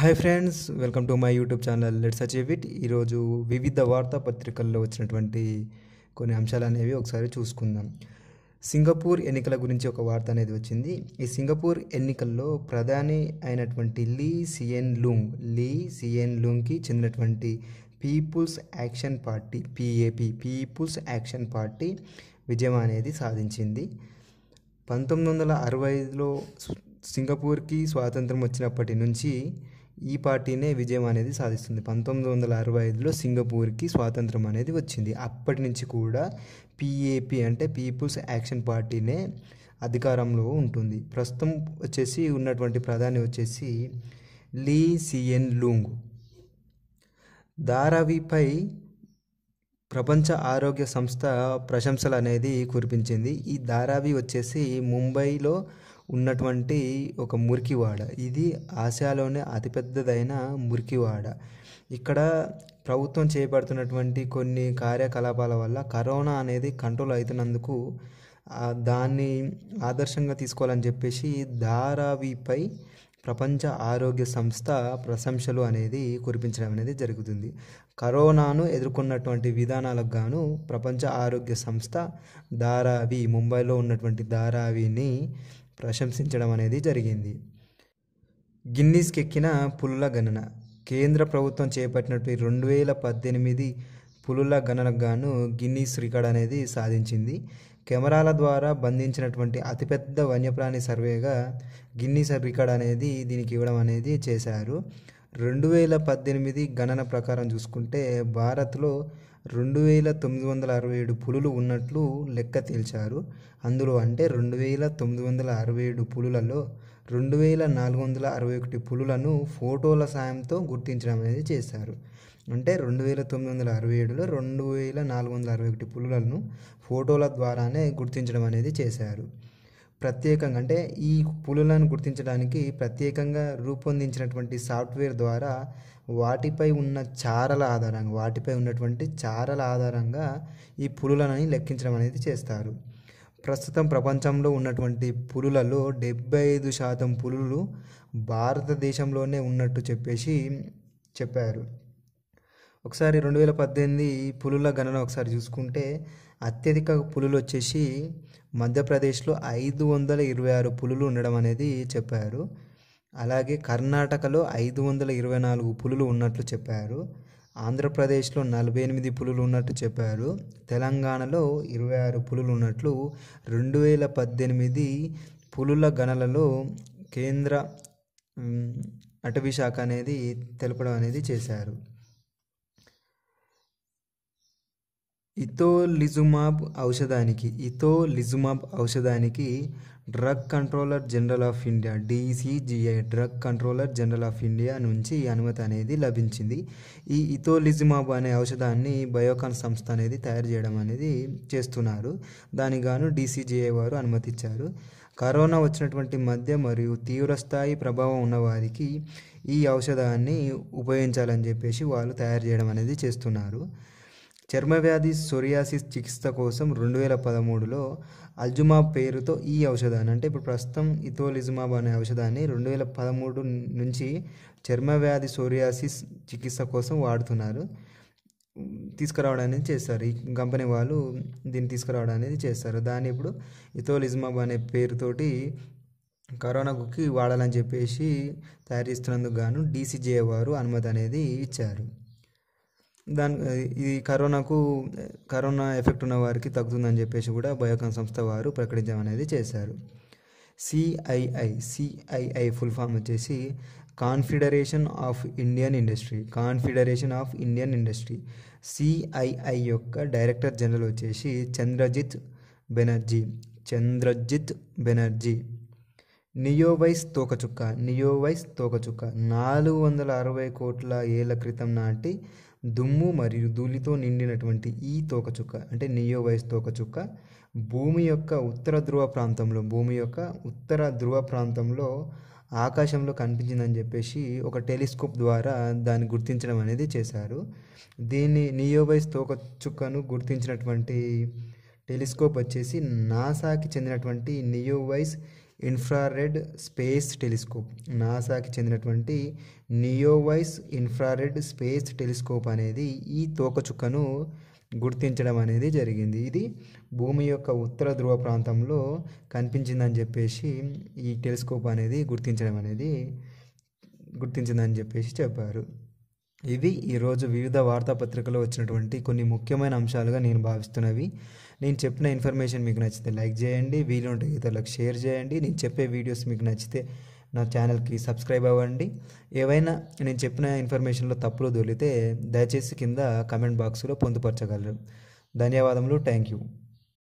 hi friends welcome to my YouTube channel let's achieve it ఈరోజు వివిధ వార్తాపత్రికల్లో వచ్చినటువంటి కొన్ని అంశాలు అనేవి ఒకసారి చూసుకుందాం సింగపూర్ ఎన్నికల గురించి ఒక వార్త అనేది వచ్చింది ఈ సింగపూర్ ఎన్నికల్లో ప్రధాని అయినటువంటి Lee Hsien Loong Lee Hsien లూంగ్కి చెందినటువంటి people's action party PAP people's action party విజయం అనేది సాధించింది పంతొమ్మిది వందల అరవై ఐదులో సింగపూర్కి స్వాతంత్రం వచ్చినప్పటి నుంచి ఈ పార్టీనే విజయం అనేది సాధిస్తుంది పంతొమ్మిది వందల అరవై ఐదులో సింగపూర్కి స్వాతంత్రం అనేది వచ్చింది అప్పటి నుంచి కూడా పీఏపీ అంటే పీపుల్స్ యాక్షన్ పార్టీనే అధికారంలో ఉంటుంది ప్రస్తుతం వచ్చేసి ఉన్నటువంటి ప్రధాని వచ్చేసి లీ సిఎన్ లూంగ్ ధారావిపై ప్రపంచ ఆరోగ్య సంస్థ ప్రశంసలు అనేది కురిపించింది ఈ ధారావి వచ్చేసి ముంబైలో ఉన్నటువంటి ఒక మురికివాడ ఇది ఆసియాలోనే అతిపెద్దదైన మురికివాడ ఇక్కడ ప్రభుత్వం చేపడుతున్నటువంటి కొన్ని కార్యకలాపాల వల్ల కరోనా అనేది కంట్రోల్ అవుతున్నందుకు దాన్ని ఆదర్శంగా తీసుకోవాలని చెప్పేసి ధారావిపై ప్రపంచ ఆరోగ్య సంస్థ ప్రశంసలు అనేది కురిపించడం అనేది జరుగుతుంది కరోనాను ఎదుర్కొన్నటువంటి విధానాలకు గాను ప్రపంచ ఆరోగ్య సంస్థ ధారావి ముంబైలో ఉన్నటువంటి ధారావిని ప్రశంసించడం అనేది జరిగింది గిన్నీస్కి ఎక్కిన పులుల గణన కేంద్ర ప్రభుత్వం చేపట్టినటువంటి రెండు వేల పద్దెనిమిది పులుల గణనగాను గాను గిన్నీస్ రికార్డ్ అనేది సాధించింది కెమెరాల ద్వారా బంధించినటువంటి అతిపెద్ద వన్యప్రాణి సర్వేగా గిన్నీస్ రికార్డ్ అనేది దీనికి ఇవ్వడం అనేది చేశారు రెండు వేల పద్దెనిమిది గణన ప్రకారం చూసుకుంటే భారత్లో రెండు వేల తొమ్మిది వందల అరవై ఏడు పులులు ఉన్నట్లు లెక్క తేల్చారు అందులో అంటే రెండు వేల తొమ్మిది వందల అరవై ఏడు పులులలో రెండు వేల నాలుగు వందల అరవై ఒకటి పులులను ఫోటోల సాయంతో గుర్తించడం అనేది చేశారు అంటే రెండు వేల తొమ్మిది వందల అరవై ఏడులో రెండు వేల నాలుగు వందల అరవై ఒకటి పులులను ఫోటోల ద్వారానే గుర్తించడం అనేది చేశారు ప్రత్యేకంగా అంటే ఈ పులులను గుర్తించడానికి ప్రత్యేకంగా రూపొందించినటువంటి సాఫ్ట్వేర్ ద్వారా వాటిపై ఉన్న చారల ఆధారంగా వాటిపై ఉన్నటువంటి చారల ఆధారంగా ఈ పులులని లెక్కించడం అనేది చేస్తారు ప్రస్తుతం ప్రపంచంలో ఉన్నటువంటి పులులలో డెబ్బై ఐదు శాతం పులులు భారతదేశంలోనే ఉన్నట్టు చెప్పేసి చెప్పారు ఒకసారి రెండు వేల పద్దెనిమిది పులుల గణన ఒకసారి చూసుకుంటే అత్యధిక పులులు వచ్చేసి మధ్యప్రదేశ్లో ఐదు వందల ఇరవై ఆరు పులులు ఉండడం అనేది చెప్పారు అలాగే కర్ణాటకలో ఐదు వందల ఇరవై నాలుగు పులులు ఉన్నట్లు చెప్పారు ఆంధ్రప్రదేశ్లో నలభై ఎనిమిది పులులు ఉన్నట్టు చెప్పారు తెలంగాణలో ఇరవై ఆరు పులులు ఉన్నట్లు రెండు వేల పద్దెనిమిది పులుల గణలలో కేంద్ర అటవీ శాఖ అనేది తెలపడం అనేది చేశారు ఇథోలిజుమాబ్ ఔషధానికి ఇథోలిజుమాబ్ ఔషధానికి drug controller general of India DCGI drug controller general of India నుంచి అనుమతి అనేది లభించింది ఈ ఇథోలిజుమాబ్ అనే ఔషధాన్ని బయోకాన్ సంస్థ అనేది తయారు చేయడం అనేది చేస్తున్నారు దానికి గాను డిసిజిఐ వారు అనుమతిచ్చారు కరోనా వచ్చినటువంటి మధ్య మరియు తీవ్రస్థాయి ప్రభావం ఉన్నవారికి ఈ ఔషధాన్ని ఉపయోగించాలని చెప్పేసి వాళ్ళు తయారు చేయడం అనేది చేస్తున్నారు చర్మవ్యాధి సొరియాసిస్ చికిత్స కోసం రెండు వేల పదమూడులో అల్జుమాబ్ పేరుతో ఈ ఔషధాన్ని అంటే ఇప్పుడు ప్రస్తుతం ఇథోలిజుమాబ్ అనే ఔషధాన్ని రెండు వేల పదమూడు నుంచి చర్మవ్యాధి సోరియాసిస్ చికిత్స కోసం వాడుతున్నారు తీసుకురావడం అనేది చేస్తారు ఈ కంపెనీ వాళ్ళు దీన్ని తీసుకురావడం అనేది చేస్తారు దాన్ని ఇప్పుడు ఇథోలిజుమాబ్ అనే పేరుతోటి కరోనాకి వాడాలని చెప్పేసి తయారు చేస్తున్నందుకు గాను డీసీజే వారు అనుమతి అనేది ఇచ్చారు దాని ఇది కరోనాకు కరోనా ఎఫెక్ట్ ఉన్న వారికి తగ్గుతుందని చెప్పేసి కూడా బయోకాన్ సంస్థ వారు ప్రకటించడం అనేది చేశారు సిఐఐ సిఐఐ ఫుల్ ఫామ్ వచ్చేసి confederation of Indian industry confederation of Indian industry CII యొక్క డైరెక్టర్ జనరల్ వచ్చేసి చంద్రజిత్ బెనర్జీ చంద్రజిత్ బెనర్జీ నియోవైస్ తోకచుక్క నియోవైస్ తోకచుక్క నాలుగు వందల అరవై కోట్ల ఏళ్ల క్రితం నాటి దుమ్ము మరియు ధూళితో నిండినటువంటి ఈ తోకచుక్క అంటే నియోవైస్ తోకచుక్క భూమి యొక్క ఉత్తర ధ్రువ ప్రాంతంలో భూమి యొక్క ఉత్తర ధ్రువ ప్రాంతంలో ఆకాశంలో కనిపించిందని చెప్పేసి ఒక టెలిస్కోప్ ద్వారా దాన్ని గుర్తించడం అనేది చేశారు దీన్ని నియోవైస్ తోకచుక్కను గుర్తించినటువంటి టెలిస్కోప్ వచ్చేసి నాసాకి చెందినటువంటి నియోవైస్ ఇన్ఫ్రారెడ్ స్పేస్ టెలిస్కోప్ నాసాకి చెందినటువంటి నియోవైస్ ఇన్ఫ్రారెడ్ స్పేస్ టెలిస్కోప్ అనేది ఈ తోకచుక్కను గుర్తించడం అనేది జరిగింది ఇది భూమి యొక్క ఉత్తర ధ్రువ ప్రాంతంలో కనిపించిందని చెప్పేసి ఈ టెలిస్కోప్ అనేది గుర్తించడం అనేది గుర్తించిందని చెప్పేసి చెప్పారు ఇవి ఈరోజు వివిధ వార్తాపత్రికలో వచ్చినటువంటి కొన్ని ముఖ్యమైన అంశాలుగా నేను భావిస్తున్నవి నేను చెప్పిన ఇన్ఫర్మేషన్ మీకు నచ్చితే లైక్ చేయండి వీలుంటే ఇతరులకు షేర్ చేయండి నేను చెప్పే వీడియోస్ మీకు నచ్చితే నా ఛానల్కి సబ్స్క్రైబ్ అవ్వండి ఏవైనా నేను చెప్పిన ఇన్ఫర్మేషన్లో తప్పులు దొరికితే దయచేసి కింద కమెంట్ బాక్స్లో పొందుపరచగలరు ధన్యవాదములు థ్యాంక్ యూ